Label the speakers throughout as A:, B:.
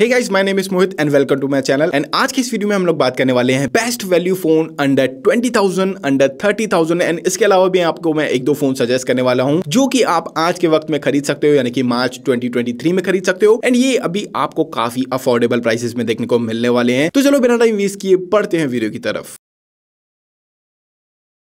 A: hey guys my name is Mohit and welcome to my channel and आज की इस video में हम लोग बात करने वाले हैं best value phone under 20,000 under 30,000 and इसके अलावा भी आपको मैं एक दो फोन सजेस्ट करने वाला हूं जो कि आप आज के वक्त में खरीद सकते हो यानी कि मार्च 2023 में खरीद सकते हो एंड ये अभी आपको काफी अफोर्डेबल प्राइसेस में देखने को मिलने वाले हैं तो चलो बिना टाइम वेस्ट किए पढ़ते हैं वीडियो की तरफ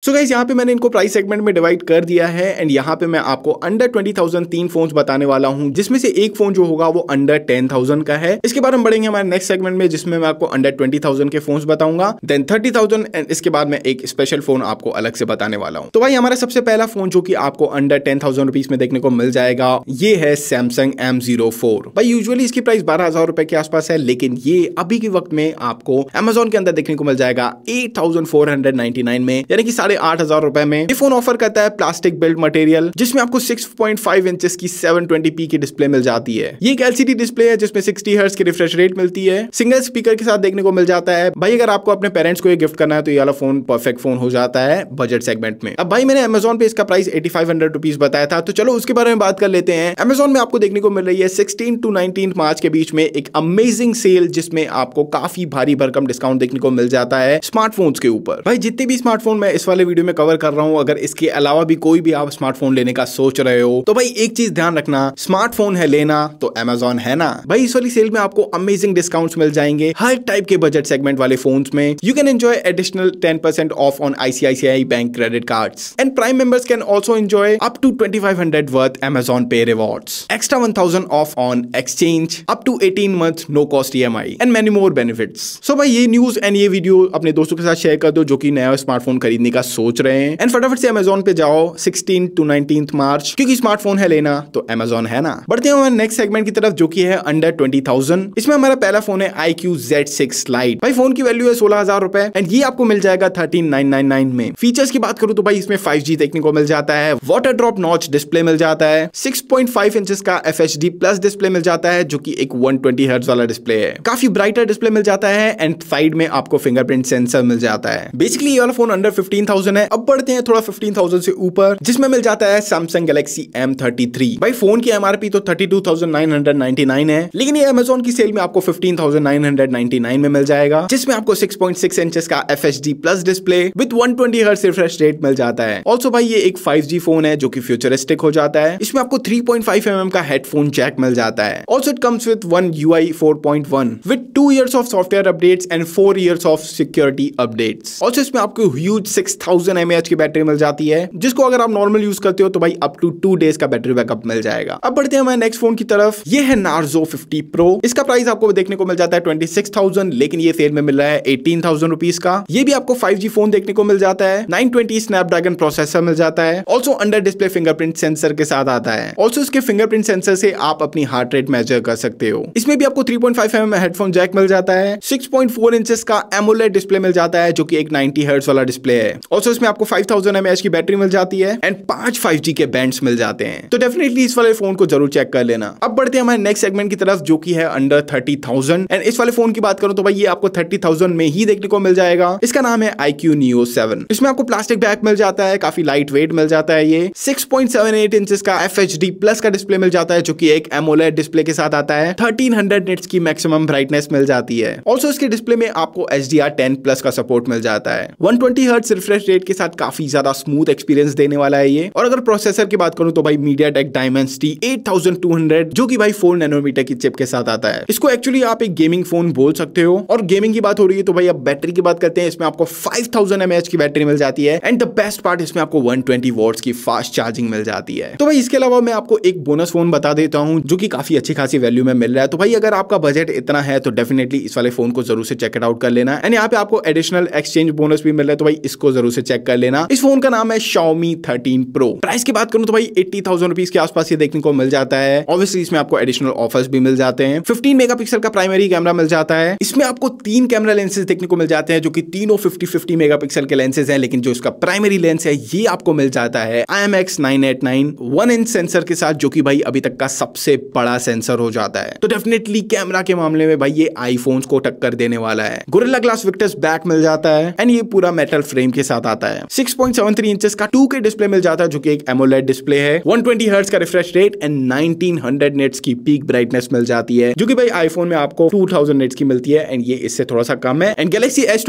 A: सो गाइज यहाँ पे मैंने इनको प्राइस सेगमेंट में डिवाइड कर दिया है एंड यहाँ पे मैं आपको अंडर ट्वेंटी थाउजेंड तीन फोन बताने वाला हूँ जिसमें से एक फोन जो होगा वो अंडर टेन थाउजेंड का है इसके बाद हम बढ़ेंगे हमारे नेक्स्ट सेगमेंट में जिसमें मैं आपको अंडर ट्वेंटी थाउजेंड के फोन बताऊंगा देन थर्टी थाउजेंड एंड इसके बाद मैं एक स्पेशल फोन आपको अलग से बताने वाला हूँ तो भाई हमारा सबसे पहला फोन जो की आपको अंडर टेन थाउजेंड रुपीज में देखने को मिल जाएगा ये है सैमसंग एम जीरो फोर भाई यूजली इसकी प्राइस बारह हजार रुपए के आसपास है लेकिन ये अभी के वक्त में आपको एमेजोन के अंदर देखने को मिल जाएगा eight thousand four hundred ninety nine में यानी कि साढ़े आठ हजार रुपए में ये फोन ऑफर करता है प्लास्टिक बिल्ड मटेरियल जिसमें आपको 6.5 पॉइंट इंचेस की 720p की डिस्प्ले मिल जाती है ये एक एलसीडी डिस्प्ले है जिसमें 60 हर्ट्ज की रिफ्रेश रेट मिलती है सिंगल स्पीकर के साथ देखने को मिल जाता है भाई अगर आपको अपने पेरेंट्स को ये गिफ्ट करना है तो ये वाला फोन परफेक्ट फोन हो जाता है बजट सेगमेंट में अब भाई मैंने अमेजोन पे इसका price eighty five hundred rupees बताया था तो चलो उसके बारे में बात कर लेते हैं अमेजोन में आपको देखने को मिल रही है सिक्सटीन टू नाइनटीन मार्च के बीच में एक अमेजिंग सेल जिसमें आपको काफी भारी भरकम डिस्काउंट देखने को मिल जाता है स्मार्टफोन्स के ऊपर भाई जितने भी स्मार्टफोन मैं इस वाले वाले वीडियो में कवर कर रहा हूँ अगर इसके अलावा भी कोई भी आप स्मार्टफोन लेने का सोच रहे हो तो भाई एक चीज ध्यान रखना स्मार्टफोन है लेना तो अमेजोन है ना भाई इस वाली सेल में आपको अमेजिंग डिस्काउंट मिल जाएंगे हर टाइप के बजट सेगमेंट वाले फोन में you can enjoy additional ten percent off on ICICI bank credit card and prime members can also enjoy up to twenty five hundred worth Amazon pay reward extra one thousand off on exchange up to eighteen month no cost E M I and many more benefit so भाई ये news and ये video अपने दोस्तों के साथ share कर दो जो कि नया स्मार्टफोन खरीदने का सोच रहे हैं एंड फटाफट से अमेजोन पे जाओ सिक्सटीन टू नाइनटीन मार्च क्योंकि स्मार्टफोन है लेना तो अमेजोन है ना बढ़ते हैं नेक्स्ट सेगमेंट की तरफ जो की है अंडर ट्वेंटी थाउजेंड इसमें हमारा पहला फोन है I Q Z six lite भाई फोन की वैल्यू है सोलह हजार रुपए एंड ये आपको मिल जाएगा थर्टीन नाइन नाइन नाइन में फीचर्स की बात करूं तो भाई इसमें फाइव जी देखने को मिल जाता है वाटर ड्रॉप नॉच डिस्प्ले मिल जाता है सिक्स पॉइंट फाइव इंचेस का F H D plus display मिल जाता है जो की एक वन ट्वेंटी हर्ट वाला डिस्प्ले है काफी ब्राइटर डिस्प्ले मिल जाता है एंड साइड में आपको फिंगरप्रिंट सेंसर मिल जाता है बेसिकली ये वाला फोन अंडर फिफ्टीन थाउजेंड है अब बढ़ते हैं थोड़ा फिफ्टीन थाउजेंड से ऊपर जिसमें मिल जाता है Samsung Galaxy M thirty three भाई फोन की एमआरपी तो thirty two thousand nine hundred ninety nine है लेकिन ये अमेजोन की सेल में आपको fifteen thousand nine hundred ninety nine में मिल जाएगा जिसमें आपको सिक्स पॉइंट सिक्स इंच का F H D plus display with one twenty hertz refresh rate मिल जाता है ऑल्सो भाई ये एक फाइव जी फोन है जो की फ्यूचरिस्टिक हो जाता है इसमें आपको three point five M M का हेडफोन जैक मिल जाता है also it comes with one U I four point one with two years of software updates and four years of security updates also इसमें आपको huge six thousand thousand M की battery मिल जाती है जिसको अगर आप नॉर्मल यूज करते हो तो भाई अप टू टू डेज का बैटरी बैकअप मिल जाएगा अब बढ़ते हैं हमारे नेक्स्ट फोन की तरफ ये है नार्जो फिफ्टी प्रो इसका प्राइस आपको देखने को मिल जाता है ट्वेंटी सिक्स थाउजेंड लेकिन ये सेल में मिल रहा है एटीन थाउजेंड रुपीज का ये भी आपको फाइव जी फोन देखने को मिल जाता है नाइन ट्वेंटी स्नैपड्रैगन प्रोसेसर मिल जाता है also under display fingerprint sensor के साथ आता है ऑल्सो इसके फिंगरप्रिंट सेंसर से आप अपनी हार्ट रेट मेजर कर सकते हो इसमें भी आपको three point five M headphone jack मिल जाता है सिक्स पॉइंट फोर इंच का एमोलेट डिस्प्ले मिल जाता है जो की एक नाइनटी हर्ट्स वाला डिस्प्ले है ऑल्सो इसमें आपको फाइव थाउजेंड की बैटरी मिल जाती है एंड पांच फाइव के बैंड मिल जाते हैं तो डेफिनेटली इस वाले फोन को जरूर चेक कर लेना अब बढ़ते हैं हमारे नेक्स्ट सेगमेंट की तरफ जो की है अंडर थर्टी थाउजेंड एंड इस वाले फोन की बात करूं तो भाई ये आपको थर्टी थाउजेंड में ही देखने को मिल जाएगा इसका नाम है आई क्यू नियो सेवन इसमें आपको प्लास्टिक बैग मिल जाता है काफी लाइट वेट मिल जाता है ये six point seven eight inch का एफ एच डी प्लस का डिस्प्ले मिल जाता है जो की एक एमोलेट डिस्प्ले के साथ आता है थर्टीन हंड्रेड निट्स की मैक्सिमम ब्राइटनेस मिल जाती है ऑल्सो इसके डिस्प्ले में आपको H D R ten plus का सपोर्ट मिल जाता है one twenty hertz refresh refresh rate के साथ काफी ज्यादा स्मूथ एक्सपीरियंस देने वाला है ये और अगर प्रोसेसर की बात करूं तो भाई मीडिया टेक डायमेंसिटी 8200 जो की भाई फोर नैनोमीटर की चिप के साथ आता है इसको एक्चुअली आप एक गेमिंग फोन बोल सकते हो और गेमिंग की बात हो रही है तो भाई अब बैटरी की बात करते हैं इसमें आपको फाइव थाउजेंड की बैटरी मिल जाती है एंड द बेस्ट पार्ट इसमें आपको वन ट्वेंटी की फास्ट चार्जिंग मिल जाती है तो भाई इसके अलावा मैं आपको एक बोनस फोन बता देता हूँ जो की काफी अच्छी खासी वैल्यू में मिल रहा है तो भाई अगर आपका बजट इतना है तो डेफिनेटली इस वाले फोन को जरूर से चेकआउट कर लेना एंड यहाँ पे आपको एडिशनल एक्सचेंज बोनस भी मिल रहा है तो भाई इसको जरूर उसे चेक कर लेना इस फोन का नाम है Xiaomi 13 Pro प्राइस की बात करूं तो भाई एट्टी थाउजेंड के आसपास ये देखने को मिल जाता है ऑब्वियसली इसमें आपको एडिशनल ऑफर्स भी मिल जाते हैं फिफ्टीन मेगा का प्राइमरी कैमरा मिल जाता है इसमें आपको तीन कैमरा लेंसेज देखने को मिल जाते हैं जो की तीनों फिफ्टी फिफ्टी मेगा के लेंसेज है लेकिन जो इसका प्राइमरी लेंस है ये आपको मिल जाता है I M X nine eight nine one inch sensor के साथ जो कि भाई अभी तक का सबसे बड़ा सेंसर हो जाता है तो डेफिनेटली कैमरा के मामले में भाई ये आईफोन्स को टक्कर देने वाला है गोरिल्ला ग्लास विक्टर्स बैक मिल जाता है एंड ये पूरा मेटल फ्रेम के साथ साथ आता है 6.73 पॉइंट इंचेस का 2K डिस्प्ले मिल जाता है जो कि एक एमोलेड डिस्प्ले है 120 ट्वेंटी हर्ट्स का रिफ्रेश रेट एंड 1900 नेट्स की पीक ब्राइटनेस मिल जाती है जो कि भाई आईफोन में आपको 2000 नेट्स की मिलती है एंड ये इससे थोड़ा सा कम है एंड गैलेक्सी एस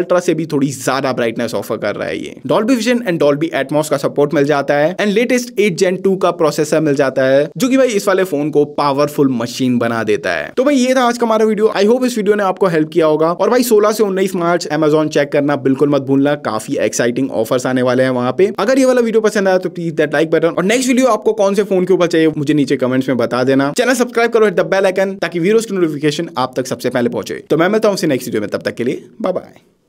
A: अल्ट्रा से भी थोड़ी ज्यादा ब्राइटनेस ऑफर कर रहा है ये Dolby Vision and Dolby Atmos का सपोर्ट मिल जाता है and latest eight gen two का प्रोसेसर मिल जाता है जो कि भाई इस वाले फोन को पावरफुल मशीन बना देता है तो भाई ये था आज का हमारा वीडियो आई होप इस वीडियो ने आपको हेल्प किया होगा और भाई सोलह से उन्नीस मार्च एमेजोन चेक करना बिल्कुल मत भूलना काफी काफी एक्साइटिंग ऑफर्स आने वाले हैं वहाँ पे अगर ये वाला वीडियो पसंद आया तो प्लीज दैट लाइक बटन और नेक्स्ट वीडियो आपको कौन से फोन के ऊपर चाहिए मुझे नीचे कमेंट्स में बता देना चैनल सब्सक्राइब करो द बेल आइकन ताकि वीडियो की नोटिफिकेशन आप तक सबसे पहले पहुंचे तो मैं मिलता हूँ नेक्स्ट वीडियो में तब तक के लिए बाय बाय